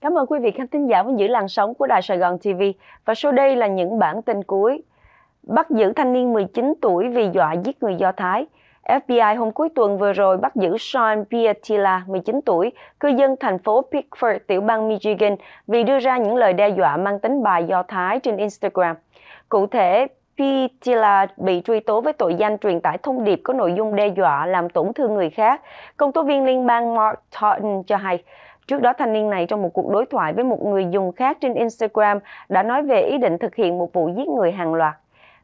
Cảm ơn quý vị khán thính giả vẫn giữ làn sóng của Đài Sài Gòn TV và sau đây là những bản tin cuối. Bắt giữ thanh niên 19 tuổi vì dọa giết người Do Thái. FBI hôm cuối tuần vừa rồi bắt giữ Sean Piatilla, 19 tuổi, cư dân thành phố Pittsburgh, tiểu bang Michigan, vì đưa ra những lời đe dọa mang tính bài Do Thái trên Instagram. Cụ thể, Pitila bị truy tố với tội danh truyền tải thông điệp có nội dung đe dọa làm tổn thương người khác. Công tố viên liên bang Mark Totten cho hay, Trước đó, thanh niên này trong một cuộc đối thoại với một người dùng khác trên Instagram đã nói về ý định thực hiện một vụ giết người hàng loạt.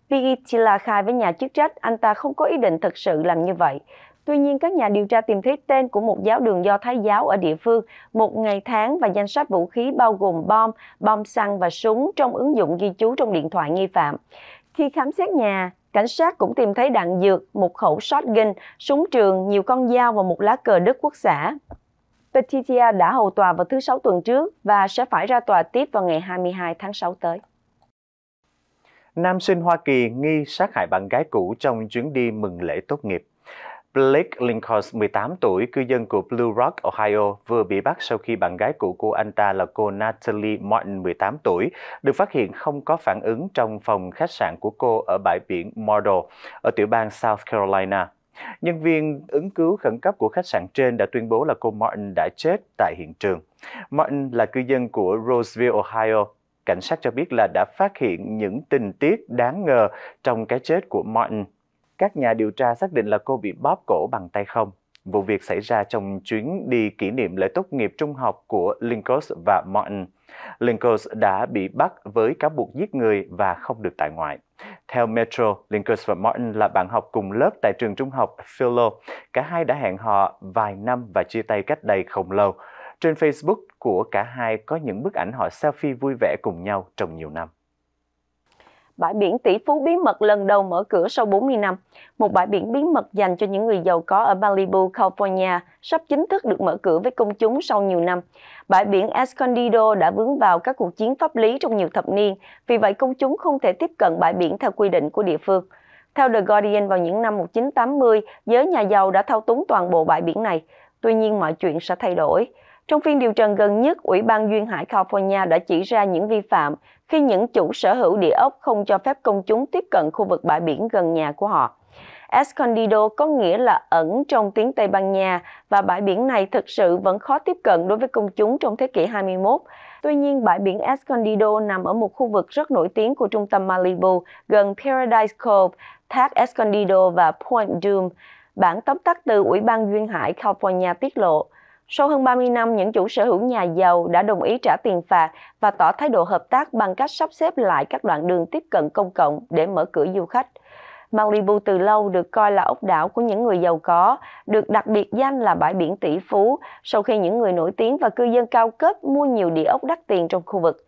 Vigitila khai với nhà chức trách anh ta không có ý định thực sự làm như vậy. Tuy nhiên, các nhà điều tra tìm thấy tên của một giáo đường do Thái giáo ở địa phương, một ngày tháng và danh sách vũ khí bao gồm bom, bom xăng và súng trong ứng dụng ghi chú trong điện thoại nghi phạm. Khi khám xét nhà, cảnh sát cũng tìm thấy đạn dược, một khẩu shotgun, súng trường, nhiều con dao và một lá cờ Đức Quốc xã. Petitia đã hầu tòa vào thứ Sáu tuần trước và sẽ phải ra tòa tiếp vào ngày 22 tháng 6 tới. Nam sinh Hoa Kỳ nghi sát hại bạn gái cũ trong chuyến đi mừng lễ tốt nghiệp Blake Lincoln, 18 tuổi, cư dân của Blue Rock, Ohio, vừa bị bắt sau khi bạn gái của cô anh ta là cô Natalie Martin, 18 tuổi, được phát hiện không có phản ứng trong phòng khách sạn của cô ở bãi biển Myrtle, ở tiểu bang South Carolina. Nhân viên ứng cứu khẩn cấp của khách sạn trên đã tuyên bố là cô Martin đã chết tại hiện trường. Martin là cư dân của Roseville, Ohio. Cảnh sát cho biết là đã phát hiện những tình tiết đáng ngờ trong cái chết của Martin các nhà điều tra xác định là cô bị bóp cổ bằng tay không. Vụ việc xảy ra trong chuyến đi kỷ niệm lễ tốt nghiệp trung học của Lincoln và Martin. Lincoln đã bị bắt với cáo buộc giết người và không được tại ngoại. Theo Metro, Lincoln và Martin là bạn học cùng lớp tại trường trung học Philo. Cả hai đã hẹn hò vài năm và chia tay cách đây không lâu. Trên Facebook của cả hai có những bức ảnh họ selfie vui vẻ cùng nhau trong nhiều năm bãi biển tỷ phú bí mật lần đầu mở cửa sau 40 năm. Một bãi biển bí mật dành cho những người giàu có ở Malibu, California, sắp chính thức được mở cửa với công chúng sau nhiều năm. Bãi biển Escondido đã vướng vào các cuộc chiến pháp lý trong nhiều thập niên, vì vậy công chúng không thể tiếp cận bãi biển theo quy định của địa phương. Theo The Guardian, vào những năm 1980, giới nhà giàu đã thao túng toàn bộ bãi biển này. Tuy nhiên mọi chuyện sẽ thay đổi. Trong phiên điều trần gần nhất, Ủy ban Duyên hải California đã chỉ ra những vi phạm khi những chủ sở hữu địa ốc không cho phép công chúng tiếp cận khu vực bãi biển gần nhà của họ. Escondido có nghĩa là ẩn trong tiếng Tây Ban Nha và bãi biển này thực sự vẫn khó tiếp cận đối với công chúng trong thế kỷ 21. Tuy nhiên, bãi biển Escondido nằm ở một khu vực rất nổi tiếng của trung tâm Malibu gần Paradise Cove, thác Escondido và Point Doom. Bản tóm tắt từ Ủy ban Duyên hải California tiết lộ, sau hơn 30 năm, những chủ sở hữu nhà giàu đã đồng ý trả tiền phạt và tỏ thái độ hợp tác bằng cách sắp xếp lại các đoạn đường tiếp cận công cộng để mở cửa du khách. Malibu từ lâu được coi là ốc đảo của những người giàu có, được đặc biệt danh là bãi biển tỷ phú sau khi những người nổi tiếng và cư dân cao cấp mua nhiều địa ốc đắt tiền trong khu vực.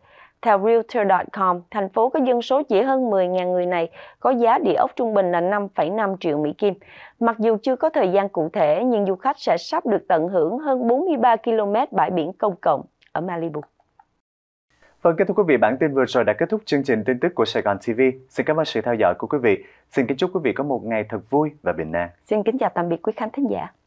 Theo Realtor.com, thành phố có dân số chỉ hơn 10.000 người này có giá địa ốc trung bình là 5,5 triệu Mỹ Kim. Mặc dù chưa có thời gian cụ thể, nhưng du khách sẽ sắp được tận hưởng hơn 43 km bãi biển công cộng ở Malibu. Vâng, kết thúc quý vị, bản tin vừa rồi đã kết thúc chương trình tin tức của Sài Gòn TV. Xin cảm ơn sự theo dõi của quý vị. Xin kính chúc quý vị có một ngày thật vui và bình an. Xin kính chào tạm biệt quý khán thính giả.